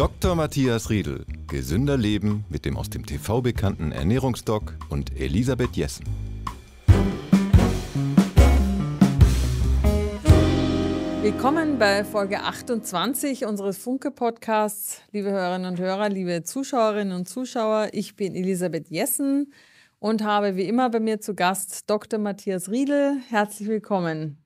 Dr. Matthias Riedel, gesünder Leben mit dem aus dem TV bekannten Ernährungsdoc und Elisabeth Jessen. Willkommen bei Folge 28 unseres Funke-Podcasts. Liebe Hörerinnen und Hörer, liebe Zuschauerinnen und Zuschauer, ich bin Elisabeth Jessen und habe wie immer bei mir zu Gast Dr. Matthias Riedel. Herzlich willkommen.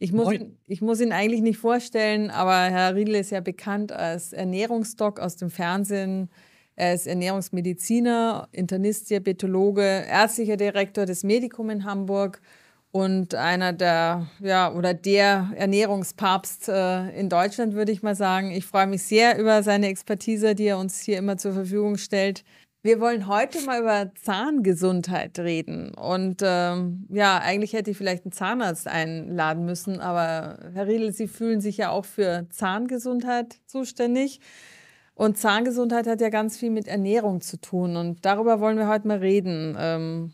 Ich muss, ihn, ich muss ihn eigentlich nicht vorstellen, aber Herr Riedl ist ja bekannt als Ernährungsdoc aus dem Fernsehen. Er ist Ernährungsmediziner, Internist, Diabetologe, ärztlicher Direktor des Medikum in Hamburg und einer der, ja, oder der Ernährungspapst äh, in Deutschland, würde ich mal sagen. Ich freue mich sehr über seine Expertise, die er uns hier immer zur Verfügung stellt. Wir wollen heute mal über Zahngesundheit reden. Und ähm, ja, eigentlich hätte ich vielleicht einen Zahnarzt einladen müssen, aber Herr Riedel, Sie fühlen sich ja auch für Zahngesundheit zuständig. Und Zahngesundheit hat ja ganz viel mit Ernährung zu tun. Und darüber wollen wir heute mal reden. Ähm,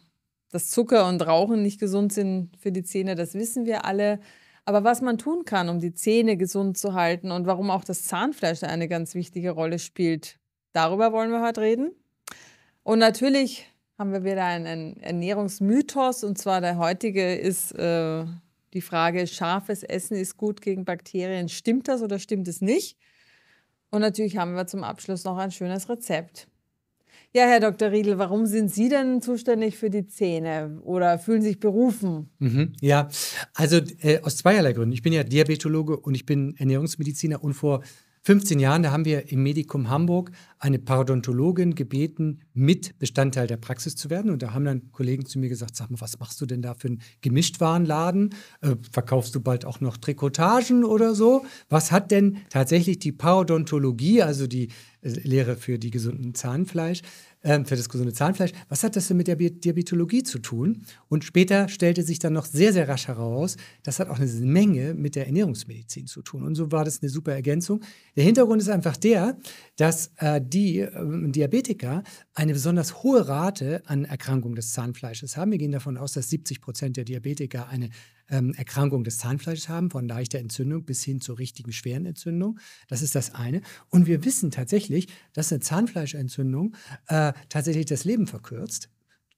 dass Zucker und Rauchen nicht gesund sind für die Zähne, das wissen wir alle. Aber was man tun kann, um die Zähne gesund zu halten und warum auch das Zahnfleisch eine ganz wichtige Rolle spielt, darüber wollen wir heute reden. Und natürlich haben wir wieder einen Ernährungsmythos und zwar der heutige ist äh, die Frage, scharfes Essen ist gut gegen Bakterien. Stimmt das oder stimmt es nicht? Und natürlich haben wir zum Abschluss noch ein schönes Rezept. Ja, Herr Dr. Riedel, warum sind Sie denn zuständig für die Zähne oder fühlen sich berufen? Mhm, ja, also äh, aus zweierlei Gründen. Ich bin ja Diabetologe und ich bin Ernährungsmediziner und vor 15 Jahren, da haben wir im Medikum Hamburg eine Parodontologin gebeten, mit Bestandteil der Praxis zu werden. Und da haben dann Kollegen zu mir gesagt, sag mal, was machst du denn da für einen Gemischtwarenladen? Äh, verkaufst du bald auch noch Trikotagen oder so? Was hat denn tatsächlich die Parodontologie, also die äh, Lehre für die gesunden Zahnfleisch, ähm, für das gesunde Zahnfleisch, was hat das denn mit der Diabetologie zu tun? Und später stellte sich dann noch sehr, sehr rasch heraus, das hat auch eine Menge mit der Ernährungsmedizin zu tun. Und so war das eine super Ergänzung. Der Hintergrund ist einfach der, dass äh, die äh, Diabetiker eine besonders hohe Rate an Erkrankung des Zahnfleisches haben. Wir gehen davon aus, dass 70 Prozent der Diabetiker eine ähm, Erkrankung des Zahnfleisches haben, von leichter Entzündung bis hin zur richtigen schweren Entzündung. Das ist das eine. Und wir wissen tatsächlich, dass eine Zahnfleischentzündung äh, tatsächlich das Leben verkürzt,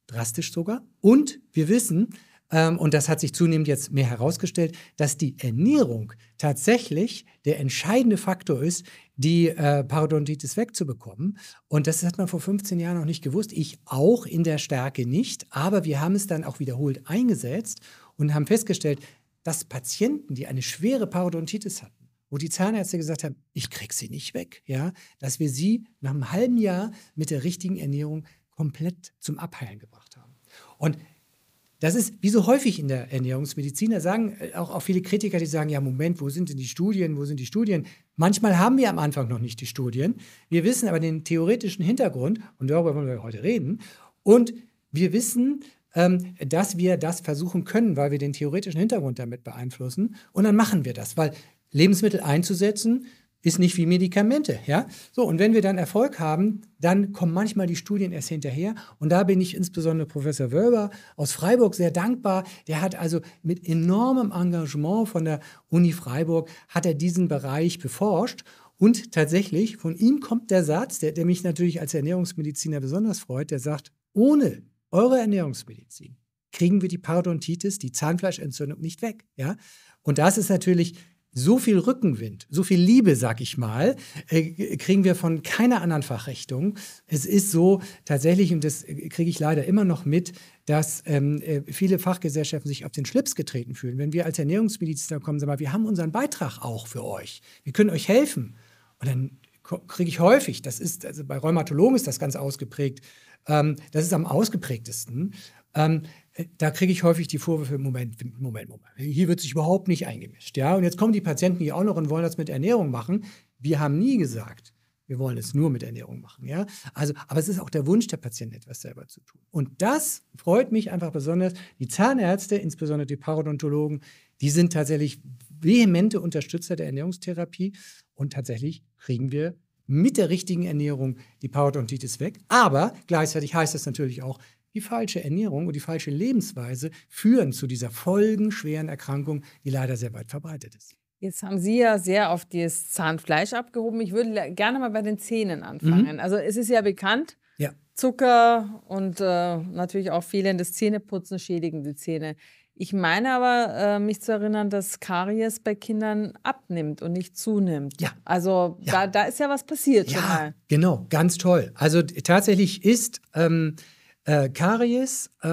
drastisch sogar. Und wir wissen, ähm, und das hat sich zunehmend jetzt mehr herausgestellt, dass die Ernährung tatsächlich der entscheidende Faktor ist, die äh, Parodontitis wegzubekommen. Und das hat man vor 15 Jahren noch nicht gewusst. Ich auch in der Stärke nicht. Aber wir haben es dann auch wiederholt eingesetzt und haben festgestellt, dass Patienten, die eine schwere Parodontitis hatten, wo die Zahnärzte gesagt haben, ich krieg sie nicht weg, ja, dass wir sie nach einem halben Jahr mit der richtigen Ernährung komplett zum Abheilen gebracht haben. Und das ist wie so häufig in der Ernährungsmedizin. Da sagen äh, auch, auch viele Kritiker, die sagen, ja, Moment, wo sind denn die Studien, wo sind die Studien? Manchmal haben wir am Anfang noch nicht die Studien. Wir wissen aber den theoretischen Hintergrund und darüber wollen wir heute reden. Und wir wissen, ähm, dass wir das versuchen können, weil wir den theoretischen Hintergrund damit beeinflussen. Und dann machen wir das, weil Lebensmittel einzusetzen, ist nicht wie Medikamente, ja? So, und wenn wir dann Erfolg haben, dann kommen manchmal die Studien erst hinterher und da bin ich insbesondere Professor Wölber aus Freiburg sehr dankbar. Der hat also mit enormem Engagement von der Uni Freiburg hat er diesen Bereich beforscht und tatsächlich von ihm kommt der Satz, der, der mich natürlich als Ernährungsmediziner besonders freut, der sagt, ohne eure Ernährungsmedizin kriegen wir die Parodontitis, die Zahnfleischentzündung nicht weg, ja? Und das ist natürlich so viel Rückenwind, so viel Liebe, sag ich mal, äh, kriegen wir von keiner anderen Fachrichtung. Es ist so tatsächlich, und das äh, kriege ich leider immer noch mit, dass ähm, äh, viele Fachgesellschaften sich auf den Schlips getreten fühlen. Wenn wir als Ernährungsmediziner kommen, sagen wir, wir haben unseren Beitrag auch für euch. Wir können euch helfen. Und dann kriege ich häufig, das ist, also bei Rheumatologen ist das ganz ausgeprägt, ähm, das ist am ausgeprägtesten, ähm, da kriege ich häufig die Vorwürfe, Moment, Moment, Moment, hier wird sich überhaupt nicht eingemischt. Ja? Und jetzt kommen die Patienten hier auch noch und wollen das mit Ernährung machen. Wir haben nie gesagt, wir wollen es nur mit Ernährung machen. Ja? Also, aber es ist auch der Wunsch der Patienten, etwas selber zu tun. Und das freut mich einfach besonders. Die Zahnärzte, insbesondere die Parodontologen, die sind tatsächlich vehemente Unterstützer der Ernährungstherapie. Und tatsächlich kriegen wir mit der richtigen Ernährung die Parodontitis weg. Aber gleichzeitig heißt das natürlich auch, die falsche Ernährung und die falsche Lebensweise führen zu dieser folgenschweren Erkrankung, die leider sehr weit verbreitet ist. Jetzt haben Sie ja sehr auf das Zahnfleisch abgehoben. Ich würde gerne mal bei den Zähnen anfangen. Mhm. Also es ist ja bekannt, ja. Zucker und äh, natürlich auch fehlendes Zähneputzen schädigen die Zähne. Ich meine aber, äh, mich zu erinnern, dass Karies bei Kindern abnimmt und nicht zunimmt. Ja. Also ja. Da, da ist ja was passiert ja, schon mal. Genau, ganz toll. Also tatsächlich ist ähm, äh, Karies, äh,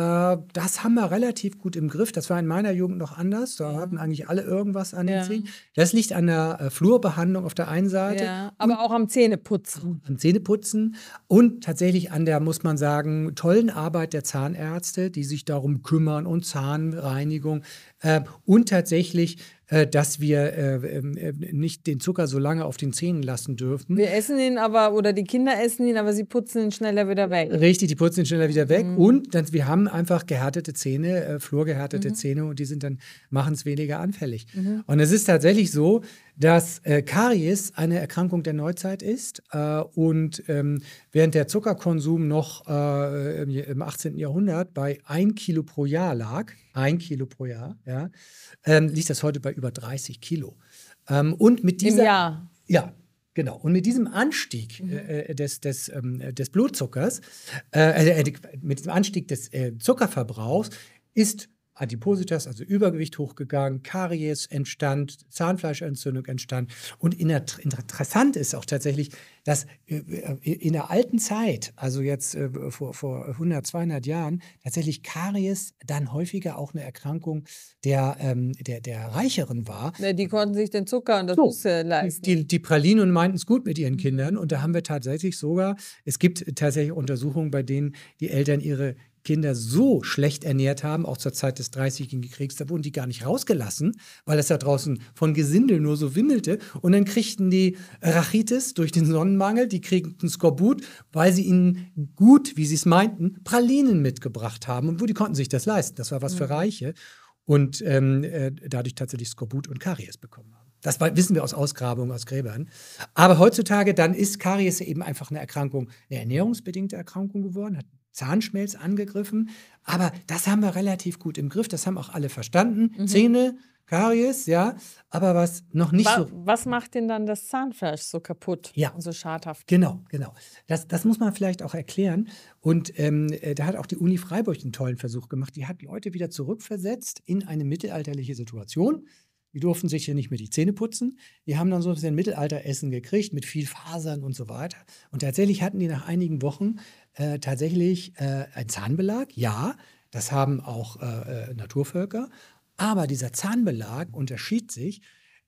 das haben wir relativ gut im Griff. Das war in meiner Jugend noch anders. Da ja. Mhm. hatten eigentlich alle irgendwas an den ja. Zähnen. Das liegt an der äh, Flurbehandlung auf der einen Seite. Ja, aber auch am Zähneputzen. Am Zähneputzen und tatsächlich an der, muss man sagen, tollen Arbeit der Zahnärzte, die sich darum kümmern und Zahnreinigung äh, und tatsächlich, äh, dass wir äh, ähm, äh, nicht den Zucker so lange auf den Zähnen lassen dürfen. Wir essen ihn aber, oder die Kinder essen ihn, aber sie putzen ihn schneller wieder weg. Richtig, die putzen ihn schneller wieder weg. Mhm. Und dann, wir haben einfach gehärtete Zähne, äh, fluorgehärtete mhm. Zähne und die sind dann, machen es weniger anfällig. Mhm. Und es ist tatsächlich so, dass äh, Karies eine Erkrankung der Neuzeit ist äh, und ähm, während der Zuckerkonsum noch äh, im 18. Jahrhundert bei 1 Kilo pro Jahr lag, 1 Kilo pro Jahr, ja, ähm, liegt das heute bei über 30 Kilo. Ähm, und mit dieser, Im Jahr. Ja, Genau. Und mit diesem Anstieg mhm. äh, äh, des, des, ähm, des Blutzuckers, äh, äh, mit dem Anstieg des äh, Zuckerverbrauchs ist Adipositas, also Übergewicht hochgegangen, Karies entstand, Zahnfleischentzündung entstand. Und in der, interessant ist auch tatsächlich, dass äh, äh, in der alten Zeit, also jetzt äh, vor, vor 100, 200 Jahren, tatsächlich Karies dann häufiger auch eine Erkrankung der, ähm, der, der Reicheren war. die konnten sich den Zucker und das so, Busse leisten. Die, die pralinen meinten es gut mit ihren Kindern. Und da haben wir tatsächlich sogar, es gibt tatsächlich Untersuchungen, bei denen die Eltern ihre Kinder so schlecht ernährt haben, auch zur Zeit des Dreißigjährigen Kriegs, da wurden die gar nicht rausgelassen, weil es da draußen von Gesindel nur so wimmelte. Und dann kriegten die Rachitis durch den Sonnenmangel, die kriegten Skorbut, weil sie ihnen gut, wie sie es meinten, Pralinen mitgebracht haben. Und wo die konnten sich das leisten. Das war was mhm. für Reiche. Und ähm, äh, dadurch tatsächlich Skorbut und Karies bekommen haben. Das wissen wir aus Ausgrabungen, aus Gräbern. Aber heutzutage dann ist Karies eben einfach eine Erkrankung, eine ernährungsbedingte Erkrankung geworden, hat Zahnschmelz angegriffen. Aber das haben wir relativ gut im Griff. Das haben auch alle verstanden. Mhm. Zähne, Karies, ja. Aber was noch nicht Wa so. Was macht denn dann das Zahnfleisch so kaputt ja. und so schadhaft? Genau, genau. Das, das muss man vielleicht auch erklären. Und ähm, äh, da hat auch die Uni Freiburg einen tollen Versuch gemacht. Die hat Leute wieder zurückversetzt in eine mittelalterliche Situation. Die durften sich hier nicht mehr die Zähne putzen. Die haben dann so ein bisschen Mittelalteressen gekriegt mit viel Fasern und so weiter. Und tatsächlich hatten die nach einigen Wochen äh, tatsächlich äh, einen Zahnbelag. Ja, das haben auch äh, äh Naturvölker. Aber dieser Zahnbelag unterschied sich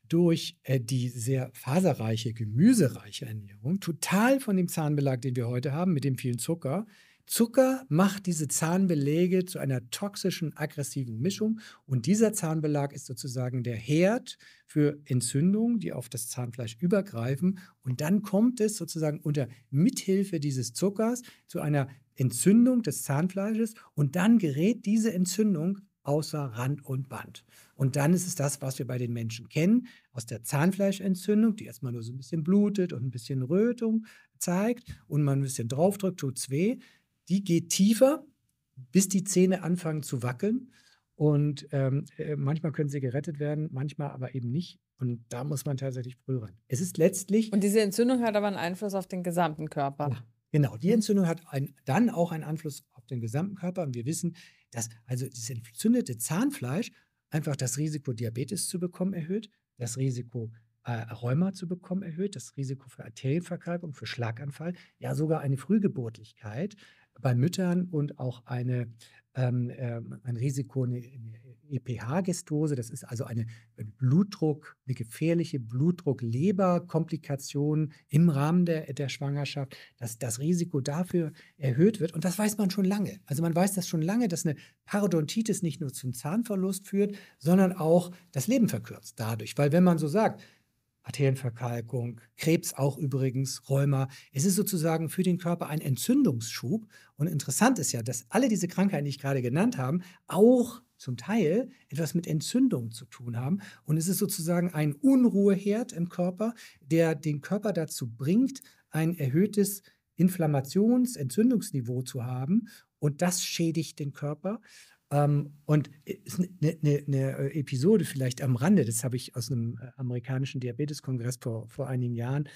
durch äh, die sehr faserreiche, gemüsereiche Ernährung total von dem Zahnbelag, den wir heute haben, mit dem vielen Zucker, Zucker macht diese Zahnbelege zu einer toxischen, aggressiven Mischung und dieser Zahnbelag ist sozusagen der Herd für Entzündungen, die auf das Zahnfleisch übergreifen und dann kommt es sozusagen unter Mithilfe dieses Zuckers zu einer Entzündung des Zahnfleisches und dann gerät diese Entzündung außer Rand und Band. Und dann ist es das, was wir bei den Menschen kennen, aus der Zahnfleischentzündung, die erstmal nur so ein bisschen blutet und ein bisschen Rötung zeigt und man ein bisschen draufdrückt, tut es weh, die geht tiefer, bis die Zähne anfangen zu wackeln. Und ähm, äh, manchmal können sie gerettet werden, manchmal aber eben nicht. Und da muss man tatsächlich prüfen. Es ist letztlich. Und diese Entzündung hat aber einen Einfluss auf den gesamten Körper. Ja, genau, die Entzündung hat ein, dann auch einen Einfluss auf den gesamten Körper. Und wir wissen, dass also das entzündete Zahnfleisch einfach das Risiko, Diabetes zu bekommen, erhöht, das Risiko, äh, Rheuma zu bekommen, erhöht, das Risiko für Arterienverkalkung, für Schlaganfall, ja sogar eine Frühgeburtlichkeit bei Müttern und auch eine, ähm, ähm ein Risiko, eine, EPH-Gestose. E das ist also eine Blutdruck, eine gefährliche Blutdruck-Leber-Komplikation im Rahmen der, der Schwangerschaft, dass das Risiko dafür erhöht wird. Und das weiß man schon lange. Also man weiß das schon lange, dass eine Parodontitis nicht nur zum Zahnverlust führt, sondern auch das Leben verkürzt dadurch. Weil wenn man so sagt, Arterienverkalkung, Krebs auch übrigens, Rheuma. Es ist sozusagen für den Körper ein Entzündungsschub. Und interessant ist ja, dass alle diese Krankheiten, die ich gerade genannt habe, auch zum Teil etwas mit Entzündung zu tun haben. Und es ist sozusagen ein Unruheherd im Körper, der den Körper dazu bringt, ein erhöhtes Inflammations-Entzündungsniveau zu haben. Und das schädigt den Körper. Ähm, und eine, eine, eine, äh, Episode vielleicht am Rande, das habe ich aus einem äh, amerikanischen Diabeteskongress vor, vor einigen Jahren.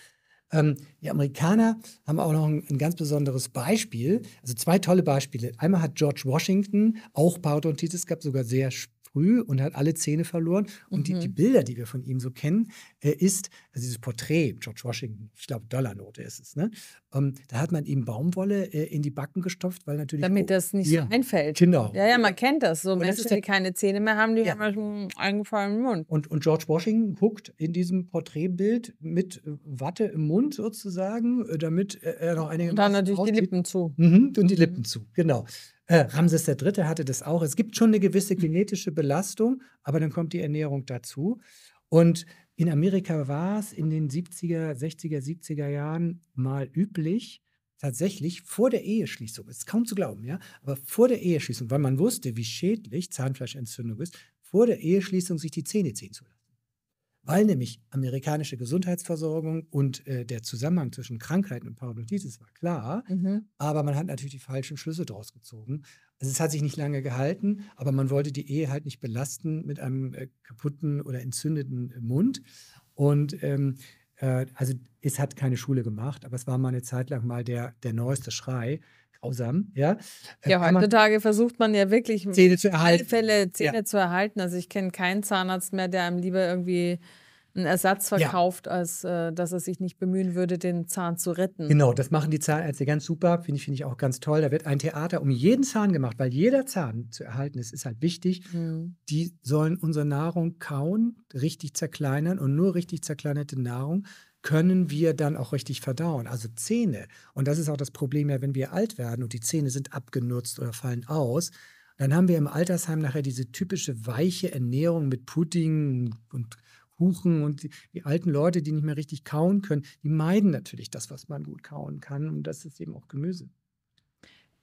Ähm, die Amerikaner haben auch noch ein, ein ganz besonderes Beispiel, also zwei tolle Beispiele. Einmal hat George Washington auch Parodontitis gehabt, sogar sehr spät früh und hat alle Zähne verloren. Und mhm. die, die, Bilder, die wir von ihm so kennen, äh, ist, also dieses Porträt, George Washington, ich glaube, Dollarnote ist es, ne? Ähm, da hat man ihm Baumwolle äh, in die Backen gestopft, weil natürlich. Damit oh, das nicht ja. einfällt. Genau. Ja, ja, man kennt das. So und Menschen, das die keine Zähne mehr haben, die ja. haben einen eingefallenen Mund. Und, und George Washington guckt in diesem Porträtbild mit äh, Watte im Mund sozusagen, äh, damit äh, er noch einige. Und dann natürlich aussieht. die Lippen zu. Mhm, und die mhm. Lippen zu, genau. Äh, Ramses III. hatte das auch. Es gibt schon eine gewisse mhm. genetische Belastung, aber dann kommt die Ernährung dazu. Und in Amerika war es in den 70er, 60er, 70er Jahren mal üblich, tatsächlich vor der Eheschließung, ist kaum zu glauben, ja, aber vor der Eheschließung, weil man wusste, wie schädlich Zahnfleischentzündung ist, vor der Eheschließung sich die Zähne ziehen zu lassen weil nämlich amerikanische Gesundheitsversorgung und äh, der Zusammenhang zwischen Krankheiten und Parodontititis war klar, mhm. aber man hat natürlich die falschen Schlüsse daraus gezogen. Also es hat sich nicht lange gehalten, aber man wollte die Ehe halt nicht belasten mit einem äh, kaputten oder entzündeten äh, Mund. Und ähm, äh, also es hat keine Schule gemacht, aber es war mal eine Zeit lang mal der, der neueste Schrei. Grausam, ja. Äh, ja, heutzutage versucht man ja wirklich Zähne zu erhalten. Zähne ja. zu erhalten. Also ich kenne keinen Zahnarzt mehr, der einem lieber irgendwie einen Ersatz verkauft, ja. als äh, dass er sich nicht bemühen würde, den Zahn zu retten. Genau, das machen die Zahnärzte ganz super, finde ich, find ich auch ganz toll. Da wird ein Theater um jeden Zahn gemacht, weil jeder Zahn zu erhalten ist, ist halt wichtig. Mhm. Die sollen unsere Nahrung kauen, richtig zerkleinern und nur richtig zerkleinerte Nahrung können wir dann auch richtig verdauen. Also Zähne. Und das ist auch das Problem ja, wenn wir alt werden und die Zähne sind abgenutzt oder fallen aus, dann haben wir im Altersheim nachher diese typische weiche Ernährung mit Pudding und Huchen und die, die, alten Leute, die nicht mehr richtig kauen können, die meiden natürlich das, was man gut kauen kann. Und das ist eben auch Gemüse.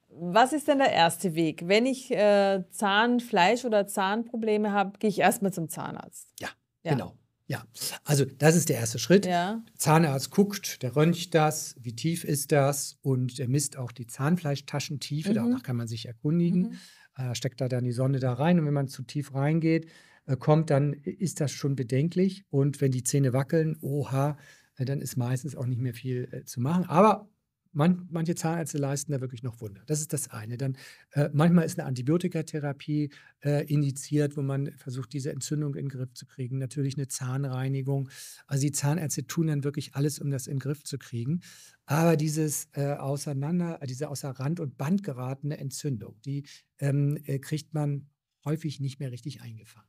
Was ist denn der erste Weg? Wenn ich äh, Zahnfleisch oder Zahnprobleme habe, gehe ich erstmal zum Zahnarzt. Ja, ja, genau. Ja, also das ist der erste Schritt. Ja. Zahnarzt guckt, der röntgt das, wie tief ist das und er misst auch die Zahnfleischtaschentiefe. Mhm. Danach kann man sich erkundigen. Mhm. Äh, steckt da dann die Sonne da rein und wenn man zu tief reingeht, äh, kommt, dann ist das schon bedenklich. Und wenn die Zähne wackeln, oha, äh, dann ist meistens auch nicht mehr viel äh, zu machen. Aber man, manche Zahnärzte leisten da wirklich noch Wunder. Das ist das eine. Dann äh, manchmal ist eine Antibiotikatherapie äh, initiiert, wo man versucht, diese Entzündung in den Griff zu kriegen. Natürlich eine Zahnreinigung. Also die Zahnärzte tun dann wirklich alles, um das in den Griff zu kriegen. Aber dieses äh, auseinander, diese außer Rand und Band geratene Entzündung, die ähm, kriegt man häufig nicht mehr richtig eingefangen.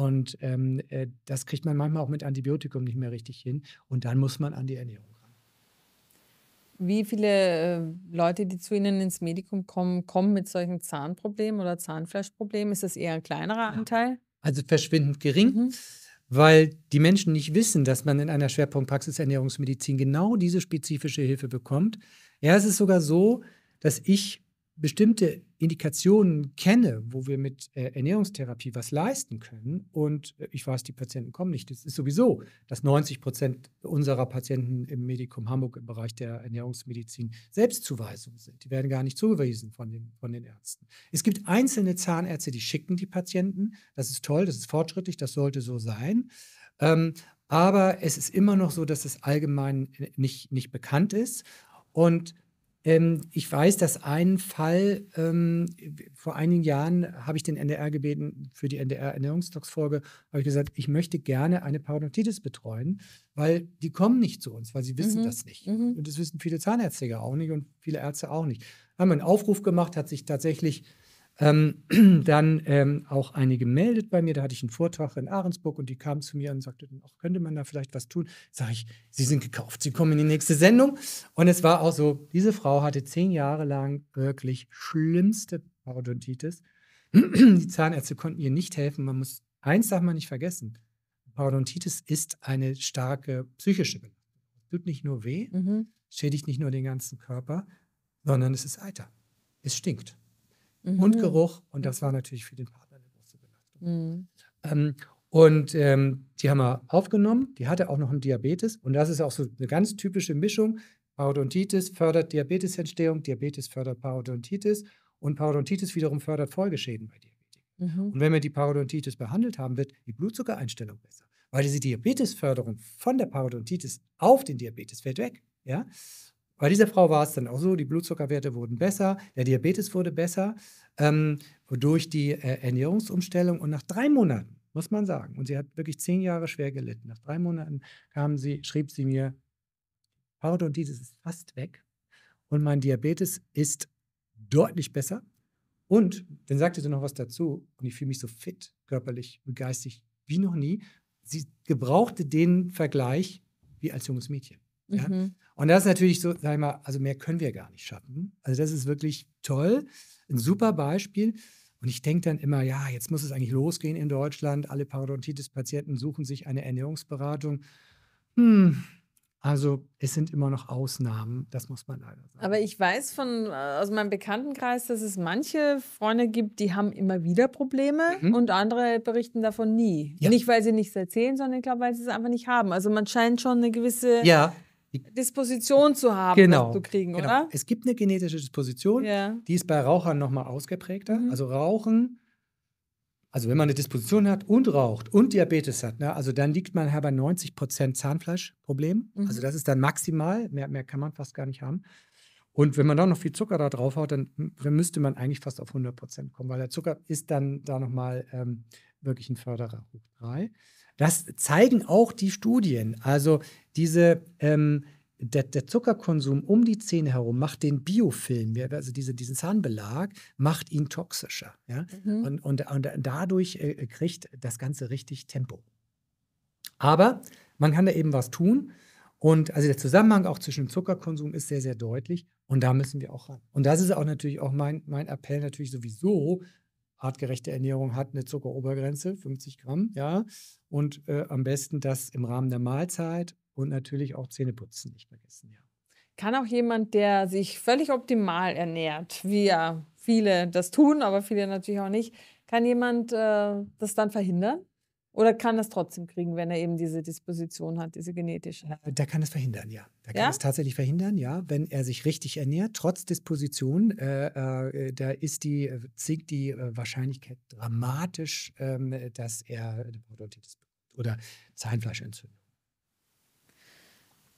Und ähm, äh, das kriegt man manchmal auch mit Antibiotikum nicht mehr richtig hin. Und dann muss man an die Ernährung ran. Wie viele äh, Leute, die zu Ihnen ins Medikum kommen, kommen mit solchen Zahnproblemen oder Zahnfleischproblemen? Ist das eher ein kleinerer Anteil? Also verschwindend gering. Mhm weil die Menschen nicht wissen, dass man in einer Schwerpunktpraxis Ernährungsmedizin genau diese spezifische Hilfe bekommt. Ja, es ist sogar so, dass ich bestimmte Indikationen kenne, wo wir mit äh, Ernährungstherapie was leisten können, und äh, ich weiß, die Patienten kommen nicht. Das ist sowieso, dass 90 Prozent unserer Patienten im Medikum Hamburg im Bereich der Ernährungsmedizin Selbstzuweisung sind. Die werden gar nicht zugewiesen von den, von den Ärzten. Es gibt einzelne Zahnärzte, die schicken die Patienten. Das ist toll, das ist fortschrittlich, das sollte so sein. Ähm, aber es ist immer noch so, dass es allgemein äh, nicht, nicht bekannt ist. Und ähm, ich weiß, dass ein Fall, ähm, vor einigen Jahren habe ich den NDR gebeten, für die NDR-Ernährungstox-Folge, habe ich gesagt, ich möchte gerne eine Parodontitis betreuen, weil die kommen nicht zu uns, weil sie wissen mhm. das nicht. Mhm. Und das wissen viele Zahnärzte auch nicht und viele Ärzte auch nicht. Haben wir einen Aufruf gemacht, hat sich tatsächlich ähm, dann ähm, auch eine gemeldet bei mir. Da hatte ich einen Vortrag in Ahrensburg und die kam zu mir und sagte, ach, könnte man da vielleicht was tun? Sage ich, Sie sind gekauft, Sie kommen in die nächste Sendung. Und es war auch so, diese Frau hatte zehn Jahre lang wirklich schlimmste Parodontitis. die Zahnärzte konnten ihr nicht helfen. Man muss, eins darf man nicht vergessen, Parodontitis ist eine starke psychische Belastung. Tut nicht nur weh, mhm. schädigt nicht nur den ganzen Körper, sondern es ist Eiter. Es stinkt mhm. und Geruch. Und das war natürlich für den Partner eine große Belastung. Mhm. Ähm, und ähm, die haben wir aufgenommen. Die hatte auch noch einen Diabetes. Und das ist auch so eine ganz typische Mischung. Parodontitis fördert Diabetesentstehung, Diabetes fördert Parodontitis und Parodontitis wiederum fördert Folgeschäden bei Diabetik. Mhm. Und wenn wir die Parodontitis behandelt haben, wird die Blutzuckereinstellung besser, weil diese Diabetesförderung von der Parodontitis auf den Diabetes fällt weg. Ja? Bei dieser Frau war es dann auch so, die Blutzuckerwerte wurden besser, der Diabetes wurde besser ähm, durch die äh, Ernährungsumstellung und nach drei Monaten, muss man sagen, und sie hat wirklich zehn Jahre schwer gelitten, nach drei Monaten kam sie, schrieb sie mir, dieses ist fast weg und mein Diabetes ist deutlich besser. Und dann sagte sie noch was dazu und ich fühle mich so fit, körperlich geistig wie noch nie. Sie gebrauchte den Vergleich wie als junges Mädchen. Ja? Mhm. Und das ist natürlich so, sag ich mal, also mehr können wir gar nicht schaffen. Also das ist wirklich toll, ein super Beispiel. Und ich denke dann immer, ja, jetzt muss es eigentlich losgehen in Deutschland. Alle Parodontitis-Patienten suchen sich eine Ernährungsberatung. Hm, also es sind immer noch Ausnahmen, das muss man leider sagen. Aber ich weiß von äh, aus meinem Bekanntenkreis, dass es manche Freunde gibt, die haben immer wieder Probleme mhm. und andere berichten davon nie. Ja. Nicht, weil sie nichts erzählen, sondern ich glaube, weil sie es einfach nicht haben. Also man scheint schon eine gewisse ja die Disposition zu haben, genau, zu kriegen, genau. oder? Es gibt eine genetische Disposition, yeah. die ist bei Rauchern nochmal ausgeprägter. Mhm. Also Rauchen, also wenn man eine Disposition hat und raucht und Diabetes hat, ne, also dann liegt man bei 90 Prozent Zahnfleischproblem. Mhm. Also das ist dann maximal, mehr, mehr kann man fast gar nicht haben. Und wenn man da noch viel Zucker da drauf haut, dann müsste man eigentlich fast auf 100 Prozent kommen, weil der Zucker ist dann da nochmal ähm, wirklich ein Förderer hoch 3. Das zeigen auch die Studien. Also diese, ähm, der, der, Zuckerkonsum um die Zähne herum macht den Biofilm, also diese, diesen Zahnbelag, macht ihn toxischer. Ja? Mhm. Und, und, und, dadurch äh, kriegt das Ganze richtig Tempo. Aber man kann da eben was tun. Und also der Zusammenhang auch zwischen dem Zuckerkonsum ist sehr, sehr deutlich. Und da müssen wir auch ran. Und das ist auch natürlich auch mein, mein Appell natürlich sowieso artgerechte Ernährung hat eine Zuckerobergrenze, 50 Gramm, ja. Und äh, am besten das im Rahmen der Mahlzeit und natürlich auch Zähneputzen nicht vergessen, ja. Kann auch jemand, der sich völlig optimal ernährt, wie ja viele das tun, aber viele natürlich auch nicht, kann jemand äh, das dann verhindern? Oder kann das trotzdem kriegen, wenn er eben diese Disposition hat, diese genetische? Äh, Der kann es verhindern, ja. Der kann ja? es tatsächlich verhindern, ja. Wenn er sich richtig ernährt, trotz Disposition, äh, äh, da ist die, sinkt äh, die äh, Wahrscheinlichkeit dramatisch, ähm, dass er eine Parodontitis oder Zahnfleischentzündung.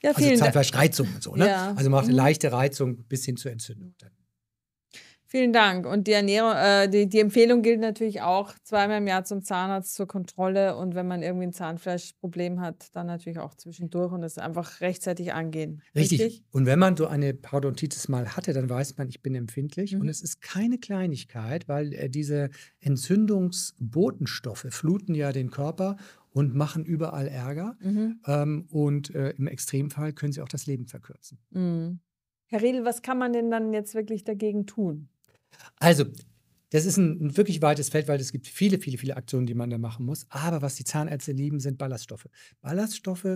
Ja, also Zahnfleischreizung und so, ne? Ja. Also macht mhm. eine leichte Reizung bis hin zur Entzündung. Dann Vielen Dank. Und die, Ernährung, äh, die, die, Empfehlung gilt natürlich auch zweimal im Jahr zum Zahnarzt zur Kontrolle und wenn man irgendwie ein Zahnfleischproblem hat, dann natürlich auch zwischendurch und es einfach rechtzeitig angehen. Richtig. Richtig? Und wenn man so eine Parodontitis mal hatte, dann weiß man, ich bin empfindlich mhm. und es ist keine Kleinigkeit, weil äh, diese Entzündungsbotenstoffe fluten ja den Körper und machen überall Ärger mhm. ähm, und äh, im Extremfall können sie auch das Leben verkürzen. Mhm. Herr Riedel, was kann man denn dann jetzt wirklich dagegen tun? Also, das ist ein, ein, wirklich weites Feld, weil es gibt viele, viele, viele Aktionen, die man da machen muss. Aber was die Zahnärzte lieben, sind Ballaststoffe. Ballaststoffe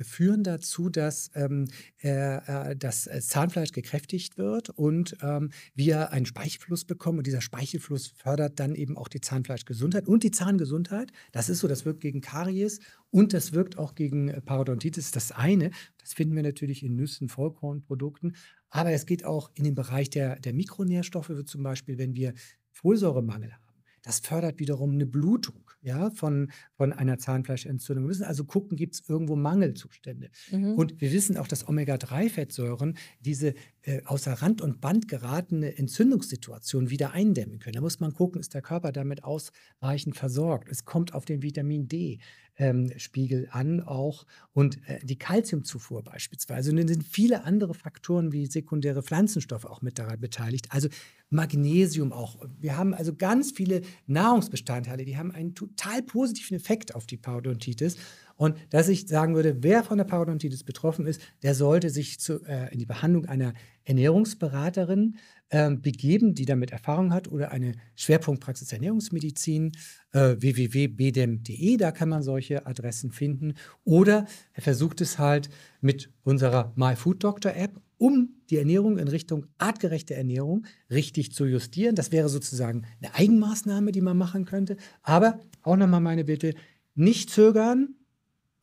führen dazu, dass ähm, äh, äh das äh, Zahnfleisch gekräftigt wird und ähm, wir einen Speichelfluss bekommen. Und dieser Speichelfluss fördert dann eben auch die Zahnfleischgesundheit und die Zahngesundheit. Das ist so, das wirkt gegen Karies und das wirkt auch gegen äh, Parodontitis. Das eine, das finden wir natürlich in Nüssen, Vollkornprodukten, aber es geht auch in den Bereich der, der Mikronährstoffe, zum Beispiel, wenn wir Folsäuremangel haben. Das fördert wiederum eine Blutung ja, von, von einer Zahnfleischentzündung. Wir müssen also gucken, gibt es irgendwo Mangelzustände. Mhm. Und wir wissen auch, dass Omega-3-Fettsäuren diese äh, außer Rand und Band geratene Entzündungssituation wieder eindämmen können. Da muss man gucken, ist der Körper damit ausreichend versorgt. Es kommt auf den Vitamin D-Spiegel ähm, an auch und äh, die Kalziumzufuhr beispielsweise. Und dann sind viele andere Faktoren wie sekundäre Pflanzenstoffe auch mit daran beteiligt. Also Magnesium auch. Wir haben also ganz viele Nahrungsbestandteile, die haben einen total positiven Effekt auf die Parodontitis. Und dass ich sagen würde, wer von der Parodontitis betroffen ist, der sollte sich zu, äh, in die Behandlung einer Ernährungsberaterin äh, begeben, die damit Erfahrung hat oder eine Schwerpunktpraxis Ernährungsmedizin, äh, www.bedem.de, e. da kann man solche Adressen finden. Oder er versucht es halt mit unserer myfooddoctor App, um die Ernährung in Richtung artgerechte Ernährung richtig zu justieren. Das wäre sozusagen eine Eigenmaßnahme, die man machen könnte. Aber auch nochmal meine Bitte, nicht zögern,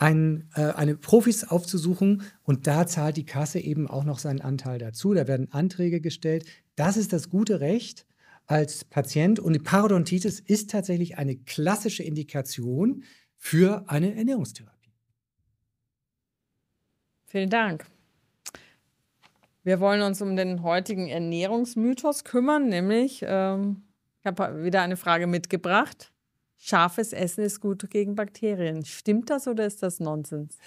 einen, äh, eine Profis aufzusuchen und da zahlt die Kasse eben auch noch seinen Anteil dazu. Da werden Anträge gestellt. Das ist das gute Recht als Patient und die Parodontitis ist tatsächlich eine klassische Indikation für eine Ernährungstherapie. Vielen Dank. Wir wollen uns um den heutigen Ernährungsmythos kümmern, nämlich, ähm, ich habe wieder eine Frage mitgebracht scharfes Essen ist gut gegen Bakterien. Stimmt das oder ist das Nonsens?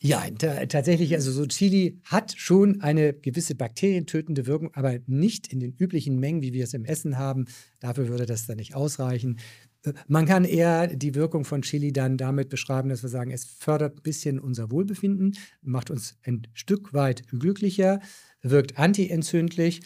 Ja, tatsächlich, also so Chili hat schon eine gewisse bakterientötende Wirkung, aber nicht in den üblichen Mengen, wie wir es im Essen haben. Dafür würde das dann nicht ausreichen. Äh, man kann eher die Wirkung von Chili dann damit beschreiben, dass wir sagen, es fördert ein bisschen unser Wohlbefinden, macht uns ein Stück weit glücklicher, wirkt antientzündlich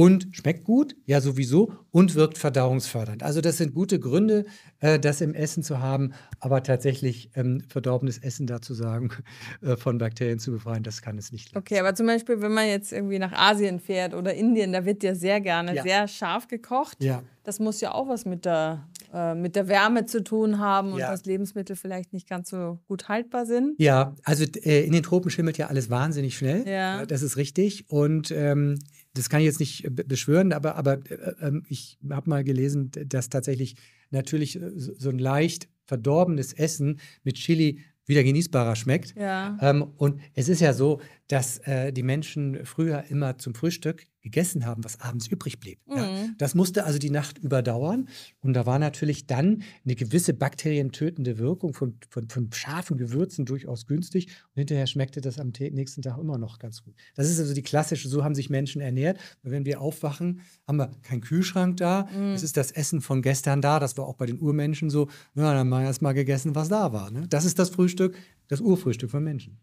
und schmeckt gut, ja sowieso, und wirkt verdauungsfördernd. Also das sind gute Gründe, äh, das im Essen zu haben, aber tatsächlich ähm, verdorbenes Essen dazu sagen, äh, von Bakterien zu befreien, das kann es nicht. Lassen. Okay, aber zum Beispiel, wenn man jetzt irgendwie nach Asien fährt oder Indien, da wird ja sehr gerne ja. sehr scharf gekocht. Ja. Das muss ja auch was mit der, äh, mit der Wärme zu tun haben und ja. dass Lebensmittel vielleicht nicht ganz so gut haltbar sind. Ja, also äh, in den Tropen schimmelt ja alles wahnsinnig schnell. Ja. Äh, das ist richtig. Und ähm, das kann ich jetzt nicht äh, beschwören, aber, aber äh, äh ähm, ich habe mal gelesen, dass tatsächlich natürlich äh, so ein leicht verdorbenes Essen mit Chili wieder genießbarer schmeckt. Ja. Ähm, und es ist ja so, dass äh, die Menschen früher immer zum Frühstück gegessen haben, was abends übrig blieb. Mhm. Ja, das musste also die Nacht überdauern. Und da war natürlich dann eine gewisse bakterientötende Wirkung von, von, von scharfen Gewürzen durchaus günstig. Und hinterher schmeckte das am nächsten Tag immer noch ganz gut. Das ist also die klassische, so haben sich Menschen ernährt. wenn wir aufwachen, haben wir keinen Kühlschrank da. Mhm. Es ist das Essen von gestern da. Das war auch bei den Urmenschen so. Na, dann haben wir erst mal gegessen, was da war. Ne? Das ist das Frühstück, das Urfrühstück von Menschen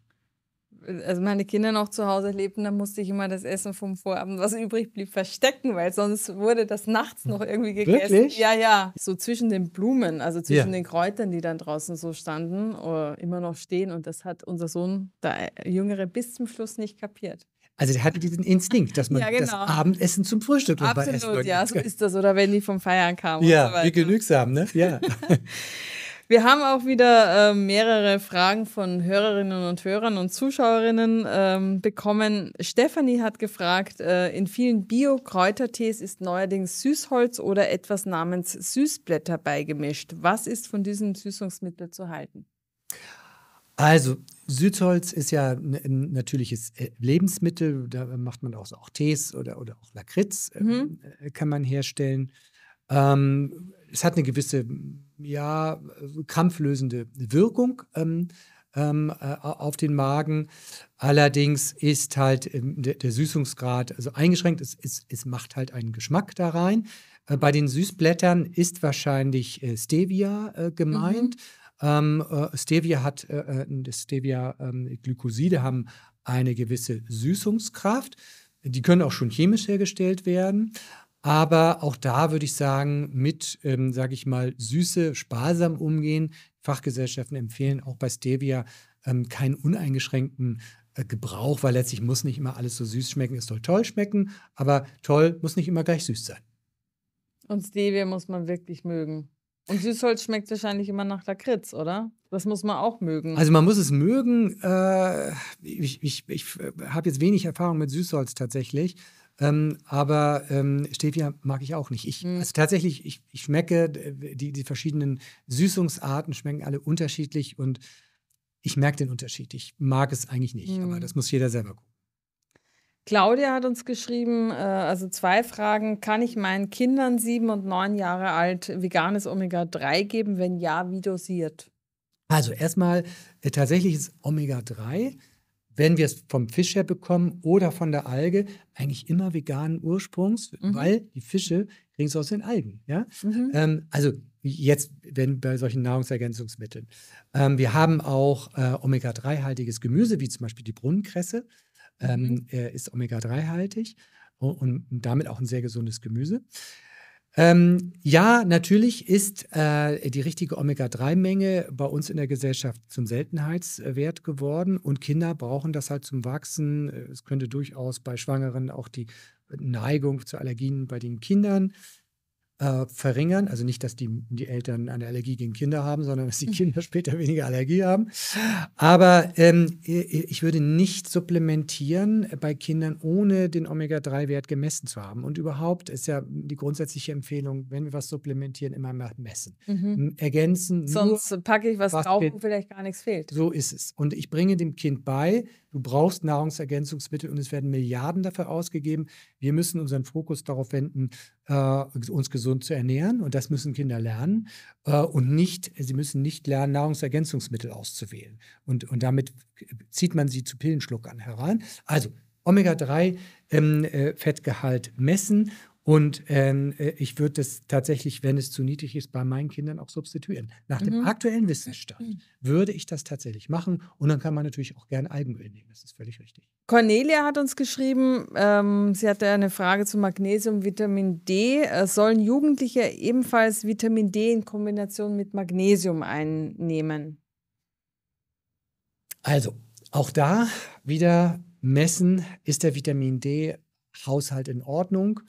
also meine Kinder noch zu Hause lebten, dann musste ich immer das Essen vom Vorabend, was übrig blieb, verstecken, weil sonst wurde das nachts noch irgendwie gegessen. Wirklich? Ja, ja. So zwischen den Blumen, also zwischen ja. den Kräutern, die dann draußen so standen oder äh, immer noch stehen. Und das hat unser Sohn, der Jüngere, bis zum Schluss nicht kapiert. Also der hatte diesen Instinkt, dass man ja, genau. das Abendessen zum Frühstück dabei Absolut, essen Absolut, ja, so ist das. Oder wenn die vom Feiern kamen. Ja, wie genügsam, ne? Ja. Wir haben auch wieder äh, mehrere Fragen von Hörerinnen und Hörern und Zuschauerinnen ähm, bekommen. Stefanie hat gefragt, äh, in vielen Bio-Kräutertees ist neuerdings Süßholz oder etwas namens Süßblätter beigemischt. Was ist von diesem Süßungsmittel zu halten? Also Süßholz ist ja ein natürliches äh, Lebensmittel. Da macht man auch, so auch Tees oder, oder auch Lakritz, ähm, mhm. Äh, kann man herstellen. Ähm, es hat eine gewisse, ja, krampflösende Wirkung ähm, ähm, äh, auf den Magen. Allerdings ist halt ähm, der, der, Süßungsgrad also eingeschränkt. Es, es, es macht halt einen Geschmack da rein. Äh, bei den Süßblättern ist wahrscheinlich äh, Stevia äh, gemeint. Mhm. Ähm, äh, Stevia hat, äh, das Stevia-Glykoside ähm, haben eine gewisse Süßungskraft. Die können auch schon chemisch hergestellt werden. Aber auch da würde ich sagen, mit, ähm, sage ich mal, Süße sparsam umgehen. Fachgesellschaften empfehlen auch bei Stevia ähm, keinen uneingeschränkten äh, Gebrauch, weil letztlich muss nicht immer alles so süß schmecken. Es soll toll schmecken, aber toll muss nicht immer gleich süß sein. Und Stevia muss man wirklich mögen. Und Süßholz schmeckt wahrscheinlich immer nach Lakritz, oder? Das muss man auch mögen. Also man muss es mögen. Äh, ich ich, ich äh, habe jetzt wenig Erfahrung mit Süßholz tatsächlich. Ähm, aber ähm, Stevia mag ich auch nicht. Ich, mhm. Also tatsächlich, ich, ich schmecke, äh, die, die verschiedenen Süßungsarten schmecken alle unterschiedlich und ich merke den Unterschied. Ich mag es eigentlich nicht, mhm. aber das muss jeder selber gucken. Claudia hat uns geschrieben, äh, also zwei Fragen. Kann ich meinen Kindern sieben und neun Jahre alt veganes Omega-3 geben? Wenn ja, wie dosiert? Also erstmal, äh, tatsächlich ist Omega-3 wenn wir es vom Fisch her bekommen oder von der Alge, eigentlich immer veganen Ursprungs, mhm. weil die Fische kriegen es aus den Algen. Ja? Mhm. Ähm, also jetzt wenn bei solchen Nahrungsergänzungsmitteln. Ähm, wir haben auch äh, Omega-3-haltiges Gemüse, wie zum Beispiel die Brunnenkresse, ähm, mhm. ist Omega-3-haltig und, und, damit auch ein sehr gesundes Gemüse. Ähm, ja, natürlich ist äh, die richtige Omega-3-Menge bei uns in der Gesellschaft zum Seltenheitswert geworden und Kinder brauchen das halt zum Wachsen. Es könnte durchaus bei Schwangeren auch die Neigung zu Allergien bei den Kindern äh, verringern. Also nicht, dass die, die Eltern eine Allergie gegen Kinder haben, sondern dass die hm. Kinder später weniger Allergie haben. Aber ähm, ich würde nicht supplementieren bei Kindern, ohne den Omega-3-Wert gemessen zu haben. Und überhaupt ist ja die grundsätzliche Empfehlung, wenn wir was supplementieren, immer mal messen. Mhm. Ergänzen. Sonst packe ich was, was drauf und vielleicht gar nichts fehlt. So ist es. Und ich bringe dem Kind bei, Du brauchst Nahrungsergänzungsmittel und es werden Milliarden dafür ausgegeben. Wir müssen unseren Fokus darauf wenden, äh, uns gesund zu ernähren. Und das müssen Kinder lernen. Äh, und nicht, sie müssen nicht lernen, Nahrungsergänzungsmittel auszuwählen. Und, und damit zieht man sie zu Pillenschluckern heran. Also Omega-3-Fettgehalt ähm, äh, messen und ähm, äh, ich würde das tatsächlich, wenn es zu niedrig ist, bei meinen Kindern auch substituieren. Nach mhm. dem aktuellen Wissensstand mhm. würde ich das tatsächlich machen. Und dann kann man natürlich auch gerne Algenöl nehmen. Das ist völlig richtig. Cornelia hat uns geschrieben, ähm, sie hatte eine Frage zu Magnesium, Vitamin D. Äh, sollen Jugendliche ebenfalls Vitamin D in Kombination mit Magnesium einnehmen? Also, auch da wieder messen, ist der Vitamin D-Haushalt in Ordnung?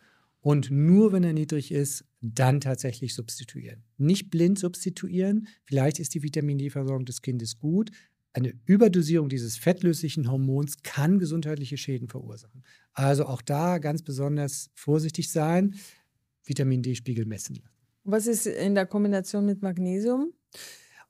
und nur wenn er niedrig ist, dann tatsächlich substituieren. Nicht blind substituieren. Vielleicht ist die Vitamin D-Versorgung des Kindes gut. Eine Überdosierung dieses fettlöslichen Hormons kann gesundheitliche Schäden verursachen. Also auch da ganz besonders vorsichtig sein, Vitamin D-Spiegel messen lassen. Was ist in der Kombination mit Magnesium?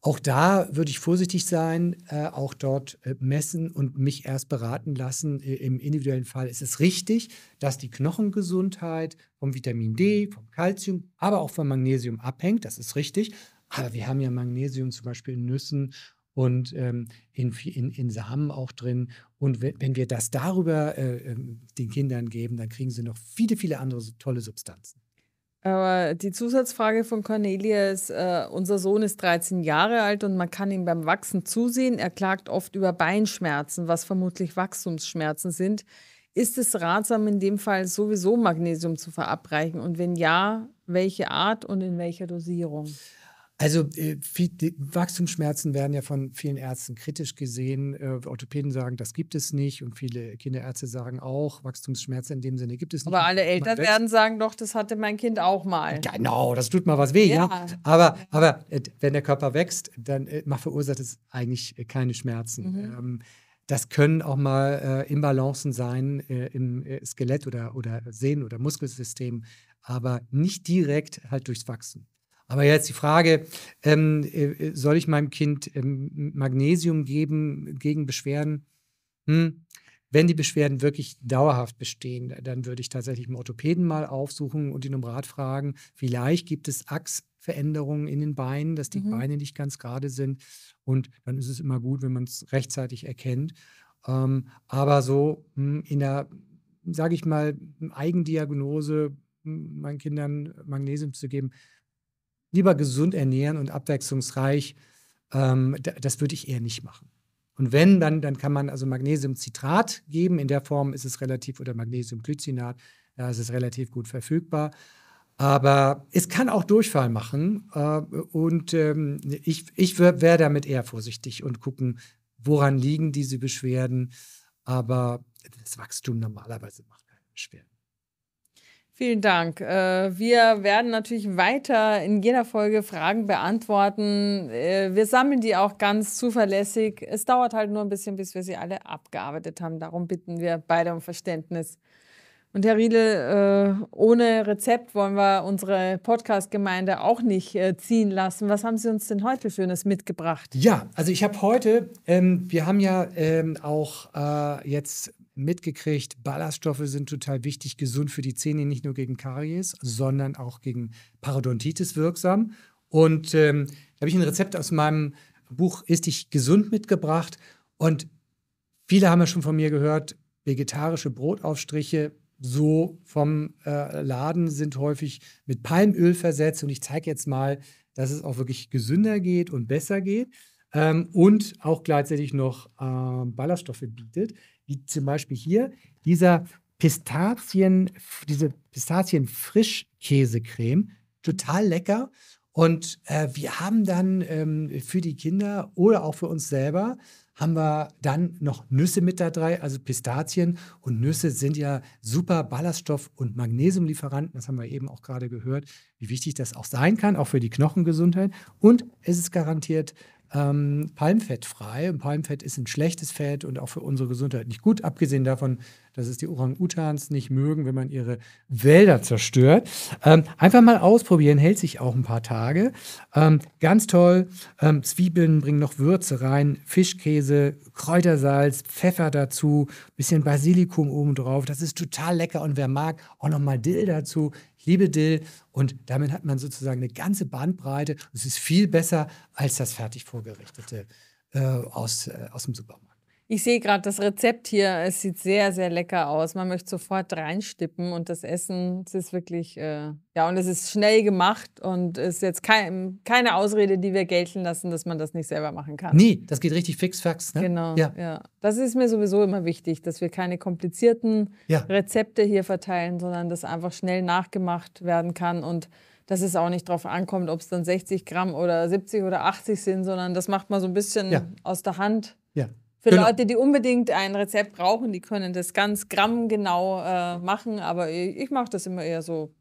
Auch da würde ich vorsichtig sein, äh, auch dort äh, messen und mich erst beraten lassen. Äh, Im individuellen Fall ist es richtig, dass die Knochengesundheit vom Vitamin D, vom Kalzium, aber auch vom Magnesium abhängt. Das ist richtig. Aber wir haben ja Magnesium zum Beispiel in Nüssen und ähm, in, in, in, Samen auch drin. Und wenn, wenn wir das darüber äh, ähm, den Kindern geben, dann kriegen sie noch viele, viele andere tolle Substanzen. Aber die Zusatzfrage von Cornelia ist, äh, unser Sohn ist 13 Jahre alt und man kann ihm beim Wachsen zusehen. Er klagt oft über Beinschmerzen, was vermutlich Wachstumsschmerzen sind. Ist es ratsam, in dem Fall sowieso Magnesium zu verabreichen? Und wenn ja, welche Art und in welcher Dosierung? Also äh, Wachstumsschmerzen werden ja von vielen Ärzten kritisch gesehen. Äh, Orthopäden sagen, das gibt es nicht. Und viele Kinderärzte sagen auch, Wachstumsschmerzen in dem Sinne gibt es nicht. Aber alle Eltern werden sagen, doch, das hatte mein Kind auch mal. Genau, das tut mal was weh, ja. ja. Aber, aber äh, wenn der Körper wächst, dann äh, verursacht es eigentlich äh, keine Schmerzen. Mhm. Ähm, das können auch mal äh, Imbalancen sein im Skelett oder, oder Sehnen- oder Muskelsystem, aber nicht direkt halt durchs Wachsen. Aber jetzt die Frage, ähm, äh, soll ich meinem Kind ähm, Magnesium geben gegen Beschwerden? Hm. Wenn die Beschwerden wirklich dauerhaft bestehen, dann würde ich tatsächlich einen Orthopäden mal aufsuchen und ihn um Rat fragen. Vielleicht gibt es Achsveränderungen in den Beinen, dass die mhm. Beine nicht ganz gerade sind. Und dann ist es immer gut, wenn man es rechtzeitig erkennt. Ähm, aber so mh, hm, in der, sage ich mal, Eigendiagnose hm, meinen Kindern Magnesium zu geben, lieber gesund ernähren und abwechslungsreich. Ähm, das würde ich eher nicht machen. Und wenn, dann, dann kann man also Magnesiumcitrat geben. In der Form ist es relativ, oder Magnesiumglycinat, da ist es relativ gut verfügbar. Aber es kann auch Durchfall machen. Äh, und ähm, ich, ich wäre damit eher vorsichtig und gucken, woran liegen diese Beschwerden. Aber das Wachstum normalerweise macht keine Beschwerden. Vielen Dank. Äh, wir werden natürlich weiter in jeder Folge Fragen beantworten. Äh, wir sammeln die auch ganz zuverlässig. Es dauert halt nur ein bisschen, bis wir sie alle abgearbeitet haben. Darum bitten wir beide um Verständnis. Und Herr Riedel, äh, ohne Rezept wollen wir unsere Podcast-Gemeinde auch nicht ziehen lassen. Was haben Sie uns denn heute Schönes mitgebracht? Ja, also ich habe heute, ähm, wir haben ja ähm, auch äh, jetzt mitgekriegt, Ballaststoffe sind total wichtig, gesund für die Zähne, nicht nur gegen Karies, sondern auch gegen Parodontitis wirksam. Und ähm, da habe ich ein Rezept aus meinem Buch Ist dich gesund mitgebracht. Und viele haben ja schon von mir gehört, vegetarische Brotaufstriche so vom äh, Laden sind häufig mit Palmöl versetzt. Und ich zeige jetzt mal, dass es auch wirklich gesünder geht und besser geht. Ähm, und auch gleichzeitig noch äh, Ballaststoffe bietet wie zum Beispiel hier, dieser Pistazien, diese Pistazien-Frischkäsecreme. Total lecker. Und äh, wir haben dann ähm, für die Kinder oder auch für uns selber haben wir dann noch Nüsse mit da drei, also Pistazien. Und Nüsse sind ja super Ballaststoff- und Magnesiumlieferanten. Das haben wir eben auch gerade gehört, wie wichtig das auch sein kann, auch für die Knochengesundheit. Und es ist garantiert ähm, palmfettfrei. Und Palmfett ist ein schlechtes Fett und auch für unsere Gesundheit nicht gut, abgesehen davon, dass es die Orang-Utans nicht mögen, wenn man ihre Wälder zerstört. Ähm, einfach mal ausprobieren, hält sich auch ein paar Tage. Ähm, ganz toll. Ähm, Zwiebeln bringen noch Würze rein, Fischkäse, Kräutersalz, Pfeffer dazu, bisschen Basilikum obendrauf. Das ist total lecker. Und wer mag, auch nochmal Dill dazu liebe Dill. Und damit hat man sozusagen eine ganze Bandbreite. Es ist viel besser als das fertig vorgerichtete äh, aus, äh, aus dem Supermarkt. Ich sehe gerade das Rezept hier. Es sieht sehr, sehr lecker aus. Man möchte sofort reinstippen und das Essen, es ist wirklich, äh, ja, und es ist schnell gemacht und es ist jetzt kein, keine Ausrede, die wir gelten lassen, dass man das nicht selber machen kann. Nie, das geht richtig fix, fax. Ne? Genau, ja. ja. Das ist mir sowieso immer wichtig, dass wir keine komplizierten ja. Rezepte hier verteilen, sondern dass einfach schnell nachgemacht werden kann und dass es auch nicht darauf ankommt, ob es dann 60 Gramm oder 70 oder 80 sind, sondern das macht man so ein bisschen ja. aus der Hand. Ja. Für genau. Leute, die unbedingt ein Rezept brauchen, die können das ganz grammgenau äh, machen, aber ich, ich mache das immer eher so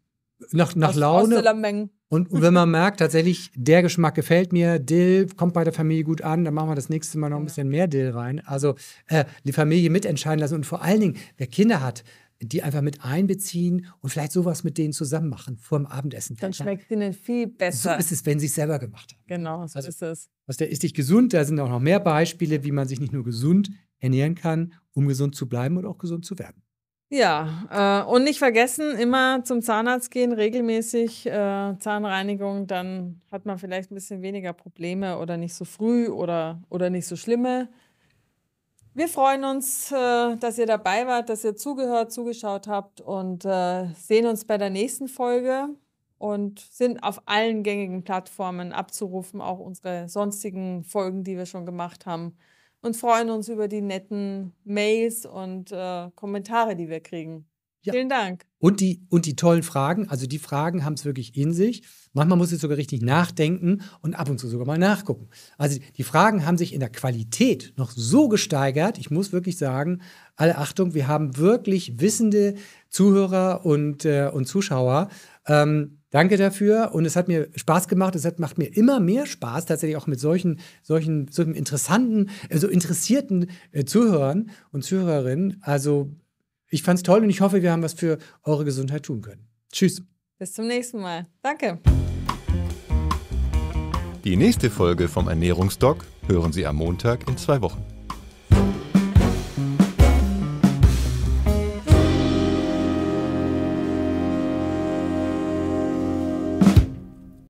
nach, nach aus, Laune. Aus und, wenn man merkt, tatsächlich, der Geschmack gefällt mir, Dill kommt bei der Familie gut an, dann machen wir das nächste Mal noch ein genau. bisschen mehr Dill rein. Also äh, die Familie mitentscheiden lassen und vor allen Dingen, wer Kinder hat, die einfach mit einbeziehen und vielleicht sowas mit denen zusammen machen vor dem Abendessen. Dann schmeckt es ihnen viel besser. So ist es, wenn sie es selber gemacht haben. Genau, so also, ist es. Was der ist dich gesund, da sind auch noch mehr Beispiele, wie man sich nicht nur gesund ernähren kann, um gesund zu bleiben und auch gesund zu werden. Ja, äh, und nicht vergessen, immer zum Zahnarzt gehen, regelmäßig äh, Zahnreinigung, dann hat man vielleicht ein bisschen weniger Probleme oder nicht so früh oder, oder nicht so schlimme. Wir freuen uns, äh, dass ihr dabei wart, dass ihr zugehört, zugeschaut habt und äh, sehen uns bei der nächsten Folge und sind auf allen gängigen Plattformen abzurufen, auch unsere sonstigen Folgen, die wir schon gemacht haben. Und freuen uns über die netten Mails und äh, Kommentare, die wir kriegen. Ja. Vielen Dank. Und die, und die tollen Fragen, also die Fragen haben es wirklich in sich. Manchmal muss ich sogar richtig nachdenken und ab und zu sogar mal nachgucken. Also die Fragen haben sich in der Qualität noch so gesteigert. Ich muss wirklich sagen, alle Achtung, wir haben wirklich wissende Zuhörer und, äh, und Zuschauer. Ähm, danke dafür und es hat mir Spaß gemacht. Es hat, macht mir immer mehr Spaß, tatsächlich auch mit solchen, solchen, solchen interessanten, äh, so interessierten äh, Zuhörern und Zuhörerinnen. Also ich fand's toll und ich hoffe, wir haben was für eure Gesundheit tun können. Tschüss. Bis zum nächsten Mal. Danke. Die nächste Folge vom Ernährungsdoc hören Sie am Montag in zwei Wochen.